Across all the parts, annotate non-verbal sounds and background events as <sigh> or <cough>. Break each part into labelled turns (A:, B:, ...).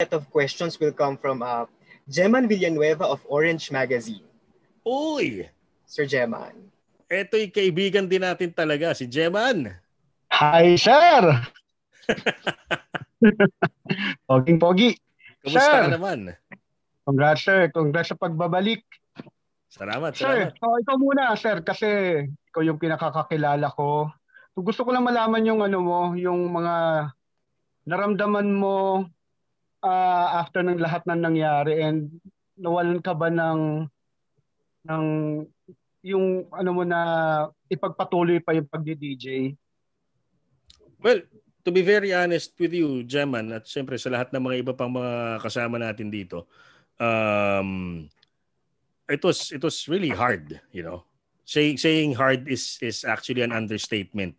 A: set of questions will come from uh, Jeman Villanueva of Orange Magazine.
B: Uy! Sir Jeman. Ito'y kaibigan din natin talaga, si Jeman.
C: Hi, sir! <laughs> Poging pogi.
B: Kumusta sir. naman?
C: Congrats, sir. Congrats sa pagbabalik. Salamat, sir, salamat. Sir, ikaw muna, sir, kasi ikaw yung pinakakakilala ko. So, gusto ko lang malaman yung ano mo, yung mga naramdaman mo uh, after ng lahat ng nangyari and nawalan ka ba ng ng
B: yung ano mo na ipagpatuloy pa yung pagdi-DJ? Well, to be very honest with you, Jeman, at siyempre sa lahat ng mga iba pang mga kasama natin dito, um, it was it was really hard, you know. Say, saying hard is is actually an understatement,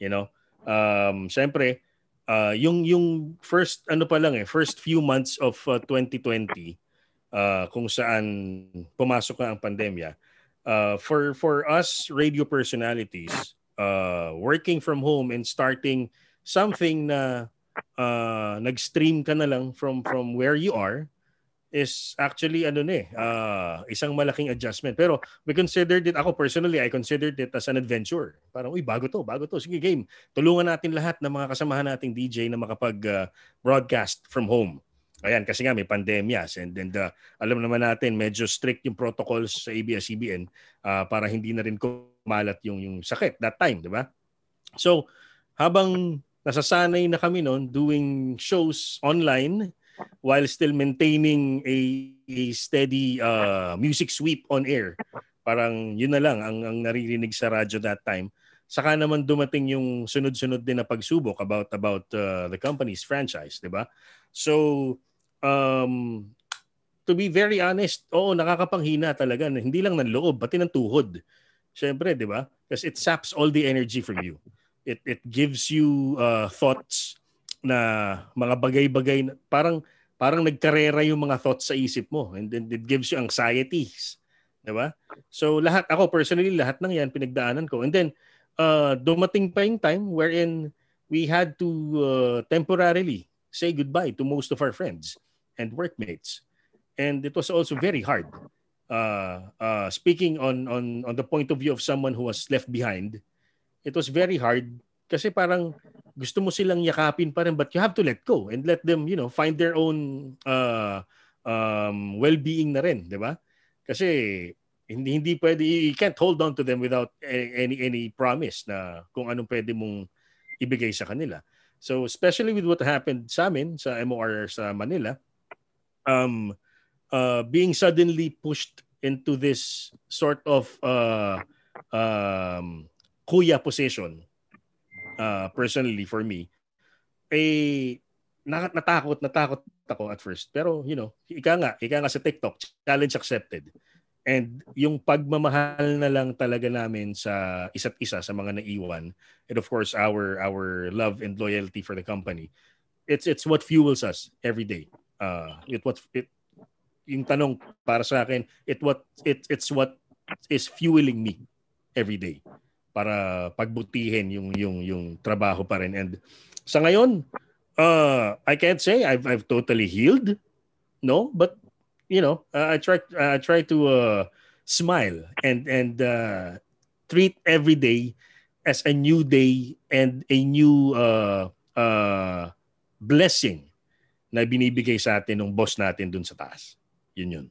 B: you know. Um, siyempre, uh, yung yung first ano pa lang eh, first few months of uh, 2020 uh, kung saan pumasok na ang pandemya. Uh, for for us radio personalities uh, working from home and starting something na uh, nag-stream ka na lang from from where you are is actually ano na eh, uh, isang malaking adjustment. Pero we considered it, ako personally, I considered it as an adventure. Parang, uy, bago to, bago to. Sige, game. Tulungan natin lahat ng mga kasamahan nating DJ na makapag-broadcast ah, from home. Ayan, kasi nga may pandemya and, and uh, alam naman natin medyo strict yung protocols sa ABS-CBN uh, para hindi na rin kumalat yung, yung sakit that time, di ba? So, habang nasasanay na kami noon doing shows online, while still maintaining a, a steady uh, music sweep on air. Parang yun na lang ang, ang naririnig sa radyo that time. Saka naman dumating yung sunod-sunod din na pagsubok about about uh, the company's franchise, 'di ba? So um to be very honest, oo, nakakapanghina talaga. Hindi lang ng loob, pati ng tuhod. Syempre, di ba? Because it saps all the energy from you. It, it gives you uh, thoughts na mga bagay-bagay na parang parang nagkarera yung mga thoughts sa isip mo and then it gives you anxieties. 'Di ba? So lahat ako personally lahat ng 'yan pinagdaanan ko. And then uh, dumating pa yung time wherein we had to uh, temporarily say goodbye to most of our friends and workmates. And it was also very hard. Uh, uh, speaking on, on, on the point of view of someone who was left behind, it was very hard kasi parang gusto mo silang yakapin pa rin but you have to let go and let them, you know, find their own uh, um, well-being na rin, di ba? Kasi hindi hindi pwede you can't hold on to them without any any promise na kung anong pwede mong ibigay sa kanila. So especially with what happened sa amin sa MOR sa Manila, um uh, being suddenly pushed into this sort of uh, um, kuya position uh, personally for me, eh, natakot, natakot ako at first. Pero, you know, ika nga, ika nga sa TikTok, challenge accepted. And yung pagmamahal na lang talaga namin sa isa't isa sa mga naiwan and of course our our love and loyalty for the company. It's it's what fuels us every day. Uh it what it yung tanong para sa akin, it what it it's what is fueling me every day para pagbutihin yung yung yung trabaho pa rin and sa ngayon uh, I can't say I've I've totally healed no but you know uh, I try uh, I try to uh, smile and and uh, treat every day as a new day and a new uh, uh, blessing na binibigay sa atin ng boss natin dun sa taas. Yun yun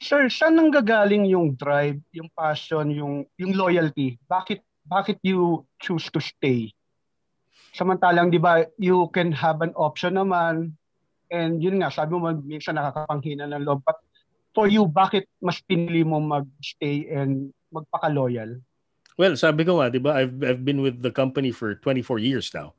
C: sure, saan nanggagaling yung drive, yung passion, yung, yung loyalty? Bakit, bakit you choose to stay? Samantalang, di ba, you can have an option naman. And yun nga, sabi mo, minsan nakakapanghina ng loob. But for you, bakit mas pinili mo mag-stay and magpaka-loyal?
B: Well, sabi ko nga, di ba, I've, I've been with the company for 24 years now.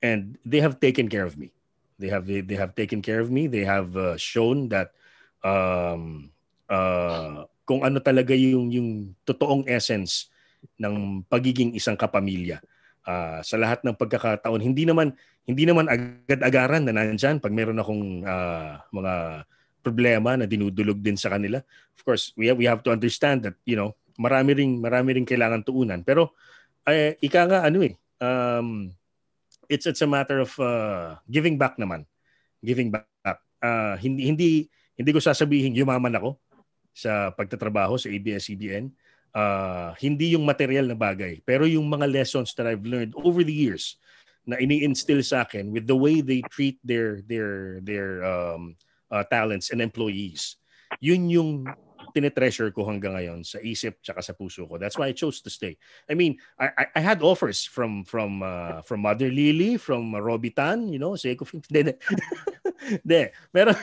B: And they have taken care of me. They have they, they have taken care of me. They have uh, shown that um, uh, kung ano talaga yung yung totoong essence ng pagiging isang kapamilya. Uh, sa lahat ng pagkakataon hindi naman hindi naman agad-agaran na nandiyan pag meron akong uh, mga problema na dinudulog din sa kanila. Of course, we have, we have to understand that you know, marami ring marami ring kailangan tuunan. Pero eh, ika nga ano eh um, it's it's a matter of uh, giving back naman. Giving back. Uh, hindi hindi hindi ko sasabihin yumaman ako sa pagtatrabaho sa ABS-CBN, uh, ah, hindi yung material na bagay, pero yung mga lessons that I've learned over the years na ini-instill sa akin with the way they treat their their their um, uh, talents and employees. Yun yung tinetreasure ko hanggang ngayon sa isip tsaka sa puso ko. That's why I chose to stay. I mean, I, I had offers from from uh, from Mother Lily, from Robitan, you know, Seiko Films. <laughs> Hindi, hindi. Meron,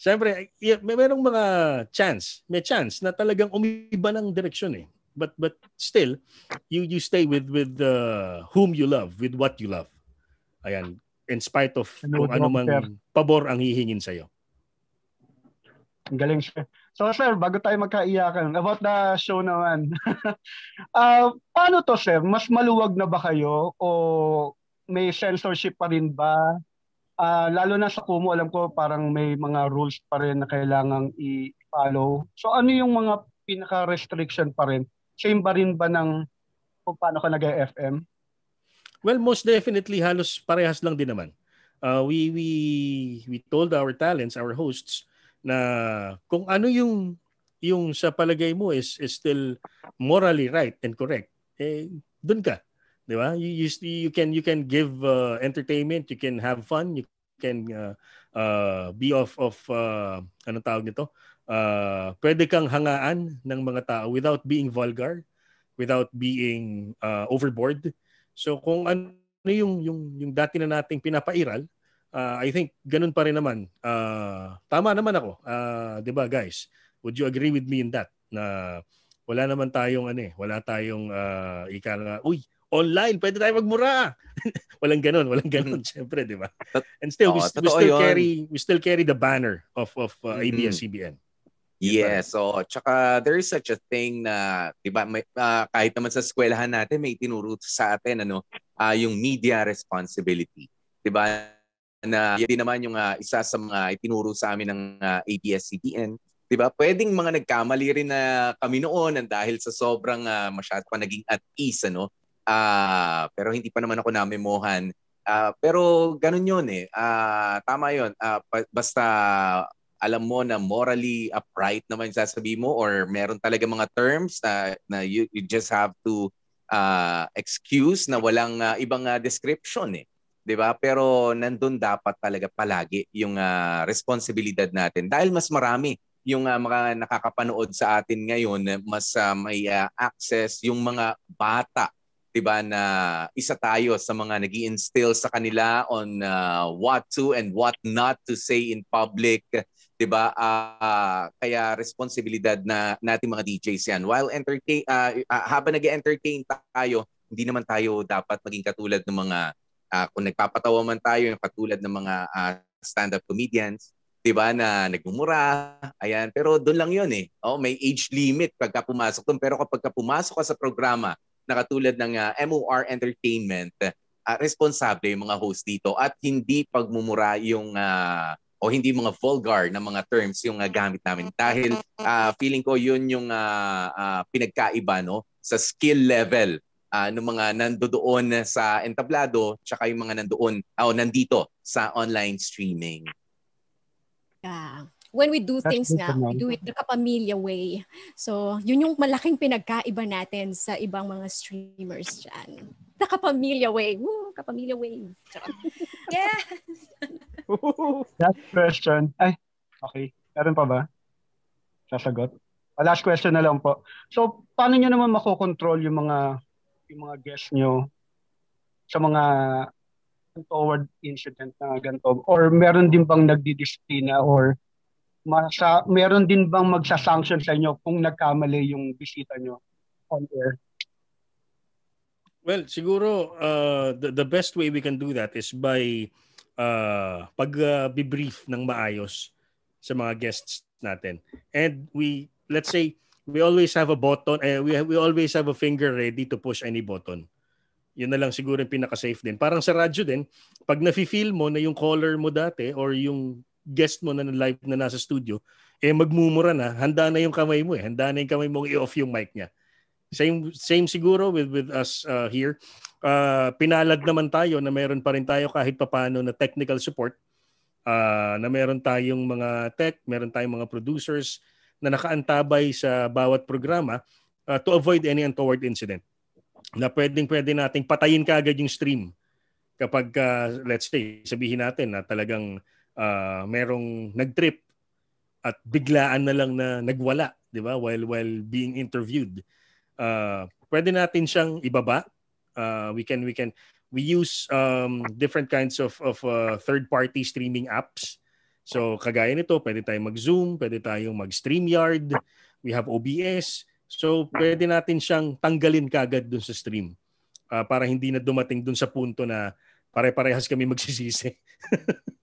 B: Siyempre, may merong mga chance, may chance na talagang umiba ng direksyon eh. But but still, you you stay with with uh, whom you love, with what you love. Ayan, in spite of ano kung ano mang pabor ang hihingin sa'yo. Ang galing siya. So sir, bago tayo magkaiyakan,
C: about the show naman. uh, <laughs> paano to sir? Mas maluwag na ba kayo? O may censorship pa rin ba? uh, lalo na sa Kumu, alam ko parang may mga rules pa rin na kailangang i-follow. So ano yung mga
B: pinaka-restriction pa rin? Same ba rin ba ng kung paano ka nag-FM? Well, most definitely halos parehas lang din naman. Uh, we we we told our talents, our hosts na kung ano yung yung sa palagay mo is is still morally right and correct, eh doon ka. 'di ba? You, you you can you can give uh, entertainment, you can have fun, you can uh, uh, be of of uh, ano tawag nito? Uh, pwede kang hangaan ng mga tao without being vulgar, without being uh, overboard. So kung ano yung yung yung dati na nating pinapairal, uh, I think ganun pa rin naman. Uh, tama naman ako. Uh, 'di ba, guys? Would you agree with me in that na wala naman tayong ano eh, wala tayong uh, ika nga, uy, online, pwede tayo magmura. <laughs> walang ganun, walang ganun mm. syempre, 'di ba? And still oh, we, we still yun. carry we still carry the banner of of uh, ABS-CBN. Mm-hmm.
D: Yes, diba? tsaka there is such a thing na 'di ba may, uh, kahit naman sa eskwelahan natin may tinuro sa atin ano, uh, yung media responsibility. 'Di ba? na yun naman yung uh, isa sa mga itinuro sa amin ng uh, ABS-CBN 'di ba? Pwedeng mga nagkamali rin na kami noon dahil sa sobrang uh, masyado pa naging at ease ano, Uh, pero hindi pa naman ako namemohan. Uh, pero ganun yun eh. Uh, tama yun. Uh, pa- basta alam mo na morally upright naman sasabi mo or meron talaga mga terms na, na you, you just have to uh, excuse na walang uh, ibang uh, description eh. 'Di ba? Pero nandun dapat talaga palagi yung uh, responsibilidad natin dahil mas marami yung uh, mga nakakapanood sa atin ngayon, mas uh, may uh, access yung mga bata 'di ba na isa tayo sa mga nagii instill sa kanila on uh, what to and what not to say in public, 'di ba? Uh, kaya responsibilidad na nating mga DJs 'yan. While entertain uh, ah, uh, ah, habang nag-entertain tayo, hindi naman tayo dapat maging katulad ng mga uh, kung nagpapatawa man tayo, yung katulad ng mga uh, stand-up comedians, 'di ba, na nagmumura. Ayan, pero doon lang 'yon eh. Oh, may age limit pagka pumasok doon, pero kapag pumasok ka sa programa, na katulad ng uh, ah, MOR Entertainment, uh, responsable yung mga host dito at hindi pagmumura yung uh, o hindi mga vulgar na mga terms yung uh, gamit namin dahil uh, feeling ko yun yung uh, uh, pinagkaiba no sa skill level uh, ng mga nandoon sa entablado tsaka yung mga nandoon o oh, nandito sa online streaming.
B: Yeah when we do That's things nga, we do it the kapamilya way. So, yun yung malaking pinagkaiba natin sa ibang mga streamers dyan. The kapamilya way. Woo, kapamilya way. <laughs> yeah.
C: <laughs> Last question. Ay, okay. Meron pa ba? Sasagot? Ah, last question na lang po. So, paano nyo naman makokontrol yung mga yung mga guests nyo sa mga toward incident na ganito? Or meron din bang nagdidisiplina or masa, meron din bang magsasanction sa inyo kung nagkamali yung bisita nyo on air?
B: Well, siguro uh, the, the best way we can do that is by uh, pag-brief uh, ng maayos sa mga guests natin. And we, let's say, we always have a button, uh, we, we always have a finger ready to push any button. Yun na lang siguro yung pinaka-safe din. Parang sa radyo din, pag nafe-feel mo na yung caller mo dati or yung guest mo na live na nasa studio, eh magmumura na, handa na yung kamay mo eh. Handa na yung kamay mo i-off yung mic niya. Same same siguro with with us uh, here. Uh, pinalad naman tayo na meron pa rin tayo kahit papaano na technical support. Uh, na meron tayong mga tech, meron tayong mga producers na nakaantabay sa bawat programa uh, to avoid any untoward incident. Na pwedeng pwede nating patayin kaagad yung stream kapag uh, let's say sabihin natin na talagang uh, merong nagtrip at biglaan na lang na nagwala, 'di ba? While while being interviewed. Uh, pwede natin siyang ibaba. Uh, we can we can we use um, different kinds of of uh, third-party streaming apps. So kagaya nito, pwede tayong mag-Zoom, pwede tayong mag-StreamYard, we have OBS. So pwede natin siyang tanggalin kagad dun sa stream uh, para hindi na dumating dun sa punto na pare-parehas kami magsisisi. <laughs>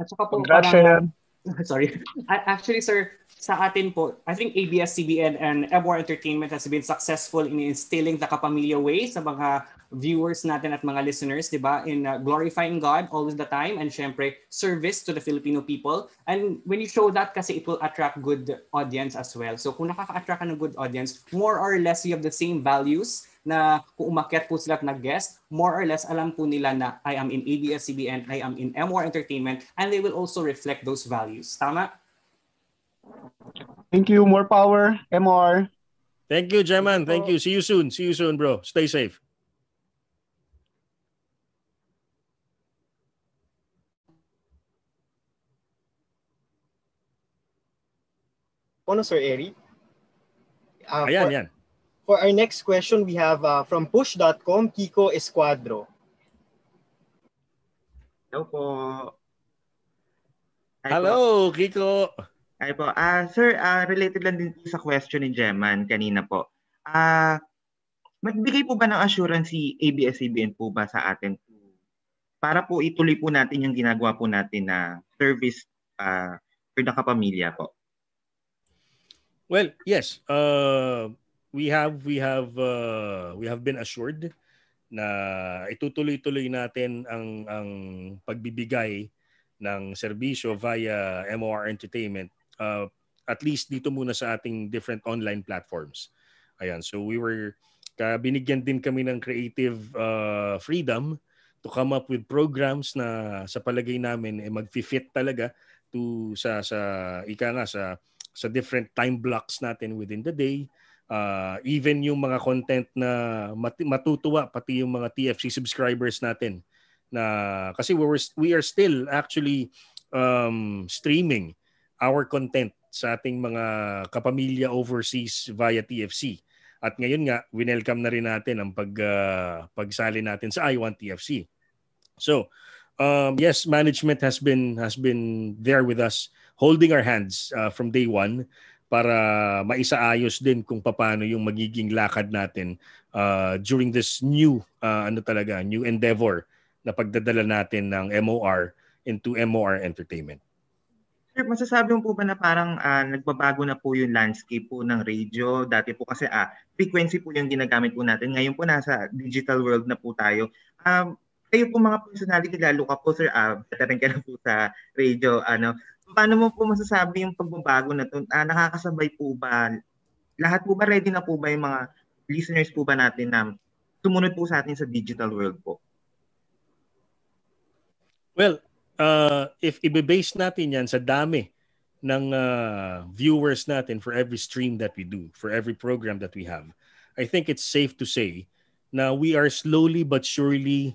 A: At saka po, Congrats, parang,
B: <laughs> sorry.
A: Actually, sir, sa atin po, I think ABS-CBN and MWR Entertainment has been successful in instilling the kapamilya way sa mga viewers natin at mga listeners, di ba? In uh, glorifying God always the time and syempre service to the Filipino people. And when you show that kasi it will attract good audience as well. So kung nakaka-attract ka ng good audience, more or less you have the same values na kung umakyat po sila at nag-guest, more or less alam po nila na I am in ABS-CBN, I am in MR Entertainment, and they
B: will also reflect those values. Tama?
C: Thank you. More power,
B: MR. Thank you, Jeman. Thank you. See you soon. See you soon, bro. Stay safe.
A: Ano, Sir Eri? Uh, ah, Ayan, for, For our next question, we have uh, from push.com, Kiko Esquadro. Hello po. Hi Hello, po. Kiko. Hi po. Uh, sir, uh, related lang din sa question ni Jeman kanina po. Uh, magbigay po ba ng assurance si ABS-CBN po ba sa atin para po ituloy po natin yung ginagawa po natin na service uh, for nakapamilya po?
B: Well, yes. Uh, we have we have uh, we have been assured na itutuloy-tuloy natin ang ang pagbibigay ng serbisyo via MOR Entertainment uh, at least dito muna sa ating different online platforms. Ayan, so we were binigyan din kami ng creative uh, freedom to come up with programs na sa palagay namin eh, magfi-fit talaga to sa sa ika nga sa sa different time blocks natin within the day uh, even yung mga content na mat- matutuwa pati yung mga TFC subscribers natin na kasi we were we are still actually um, streaming our content sa ating mga kapamilya overseas via TFC. At ngayon nga, winelcome na rin natin ang pag, uh, pagsali natin sa I1 TFC. So, um, yes, management has been has been there with us, holding our hands uh, from day one para maisaayos din kung paano yung magiging lakad natin uh, during this new uh, ano talaga new endeavor na pagdadala natin ng MOR into MOR entertainment. Sir, masasabi mo po ba na parang uh, nagbabago na po yung landscape po
A: ng radio? Dati po kasi uh, frequency po yung ginagamit po natin. Ngayon po nasa digital world na po tayo. Um, kayo po mga personality, lalo ka po sir, uh, veteran ka na po sa radio. Ano, Paano mo po masasabi yung pagbabago na to? Ah, nakakasabay po ba? Lahat po ba ready na po ba yung mga listeners po ba natin na sumunod po sa atin sa digital world po?
B: Well, uh, if ibe-base natin yan sa dami ng uh, viewers natin for every stream that we do, for every program that we have, I think it's safe to say na we are slowly but surely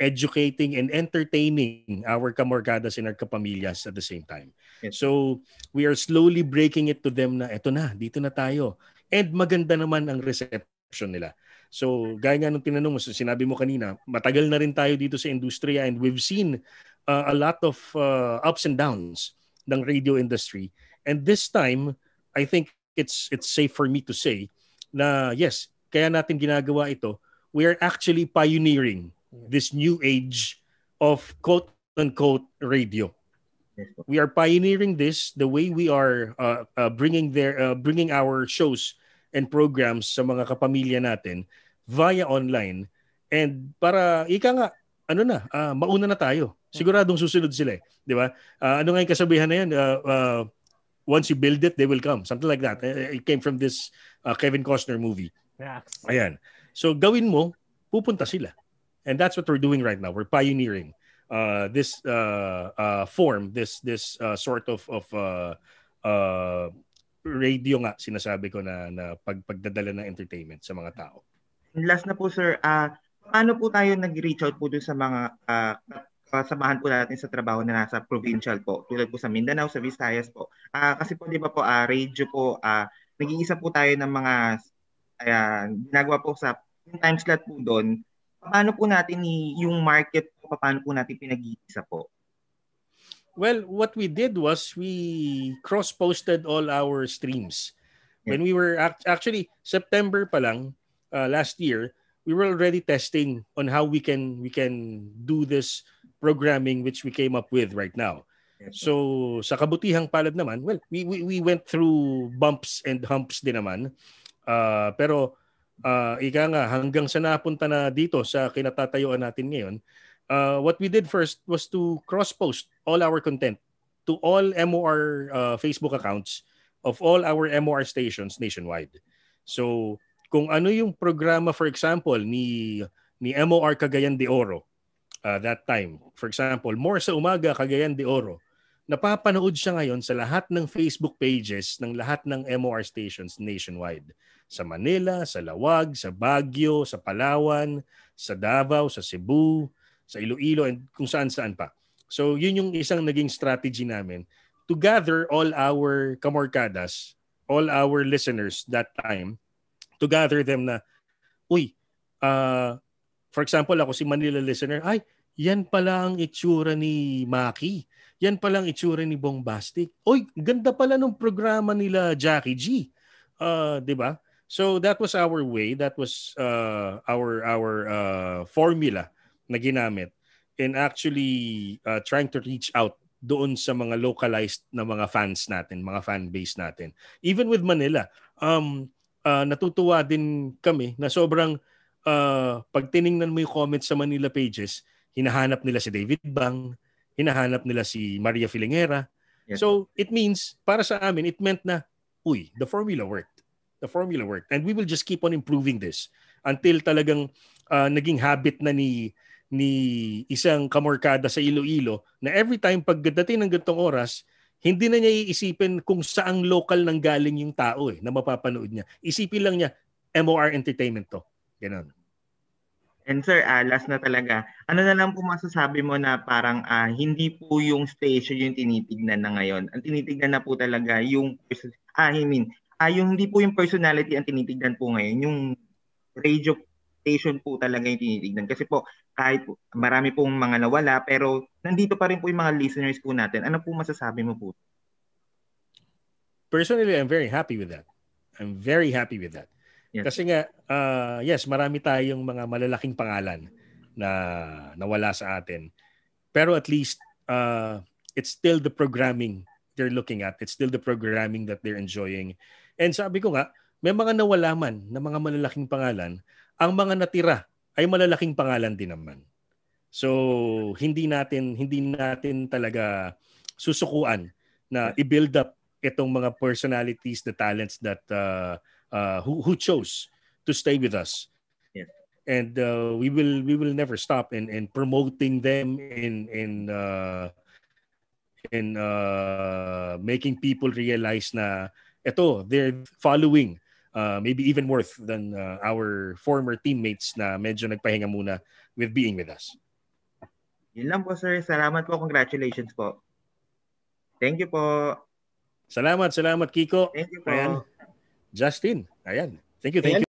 B: educating and entertaining our kamorgadas and our kapamilyas at the same time. Yes. So, we are slowly breaking it to them na eto na, dito na tayo. And maganda naman ang reception nila. So, gaya nga nung tinanong mo, sinabi mo kanina, matagal na rin tayo dito sa industriya and we've seen uh, a lot of uh, ups and downs ng radio industry. And this time, I think it's it's safe for me to say na yes, kaya natin ginagawa ito, we are actually pioneering this new age of quote unquote radio. We are pioneering this the way we are uh, uh, bringing their uh, bringing our shows and programs sa mga kapamilya natin via online and para ika nga ano na uh, mauna na tayo. Siguradong susunod sila eh, 'di ba? Uh, ano nga yung kasabihan na yan? Uh, ah, uh, once you build it, they will come. Something like that. Eh, eh, it came from this uh, Kevin Costner movie. Ayan. So gawin mo, pupunta sila and that's what we're doing right now. We're pioneering uh, this uh, uh, form, this this uh, sort of of uh, uh, radio nga sinasabi ko na, na pag, pagdadala ng entertainment sa mga tao.
A: Last na po sir, uh, paano po tayo nag-reach out po doon sa mga uh, kasamahan po natin sa trabaho na nasa provincial po, tulad po sa Mindanao, sa Visayas po. Uh, kasi po di ba po, uh, radio po, uh, nag-iisa po tayo ng mga uh, ginagawa po sa time slot po doon paano po natin yung market paano po natin pinag-iisa po?
B: Well, what we did was we cross-posted all our streams. When we were act- actually September pa lang uh, last year, we were already testing on how we can we can do this programming which we came up with right now. So sa kabutihang palad naman, well, we we, we went through bumps and humps din naman. Uh, pero uh, ika nga, hanggang sa napunta na dito sa kinatatayuan natin ngayon, uh, what we did first was to cross-post all our content to all MOR uh, ah, Facebook accounts of all our MOR stations nationwide. So, kung ano yung programa, for example, ni, ni MOR Cagayan de Oro uh, that time. For example, more sa umaga, Cagayan de Oro napapanood siya ngayon sa lahat ng Facebook pages ng lahat ng MOR stations nationwide. Sa Manila, sa Lawag, sa Baguio, sa Palawan, sa Davao, sa Cebu, sa Iloilo, and kung saan-saan pa. So yun yung isang naging strategy namin to gather all our kamorkadas, all our listeners that time, to gather them na, uy, uh, for example, ako si Manila listener, ay, yan pala ang itsura ni Maki. Yan pala ang itsura ni Bombastic. Oy, ganda pala ng programa nila Jackie G. Uh, 'di ba? So that was our way, that was uh, our our uh, formula na ginamit in actually uh, trying to reach out doon sa mga localized na mga fans natin, mga fan base natin. Even with Manila, um uh, natutuwa din kami na sobrang uh, pag tiningnan mo yung comments sa Manila pages, hinahanap nila si David Bang, hinahanap nila si Maria Filingera. Yes. So it means, para sa amin, it meant na, uy, the formula worked. The formula worked. And we will just keep on improving this until talagang uh, naging habit na ni ni isang kamorkada sa Iloilo na every time pagdating ng gantong oras, hindi na niya iisipin kung saang local nang galing yung tao eh, na mapapanood niya. Isipin lang niya, MOR Entertainment to. Ganun. And sir,
A: uh, last na talaga, ano na lang po masasabi mo na parang uh, hindi po yung station yung tinitignan na ngayon. Ang tinitignan na po talaga yung, ah, I mean, uh, yung hindi po yung personality ang tinitignan po ngayon, yung radio station po talaga yung tinitignan. Kasi po, kahit po, marami pong mga nawala, pero nandito pa rin po yung mga listeners po natin.
B: Ano po masasabi mo po? Personally, I'm very happy with that. I'm very happy with that. Kasi nga, uh, yes, marami tayong mga malalaking pangalan na nawala sa atin. Pero at least, uh, it's still the programming they're looking at. It's still the programming that they're enjoying. And sabi ko nga, may mga nawala man na mga malalaking pangalan, ang mga natira ay malalaking pangalan din naman. So, hindi natin hindi natin talaga susukuan na i-build up itong mga personalities, the talents that uh, uh, who who chose to stay with us. Yeah. And uh, we will we will never stop in, in promoting them in in uh, in uh, making people realize na eto they're following uh, maybe even worse than uh, our former teammates na medyo nagpahinga muna with being with us. Yun lang po sir. Salamat po. Congratulations po. Thank you po. Salamat, salamat Kiko. Thank you po. Ayan. Justin. Ayan. Thank you, thank Ayan. you.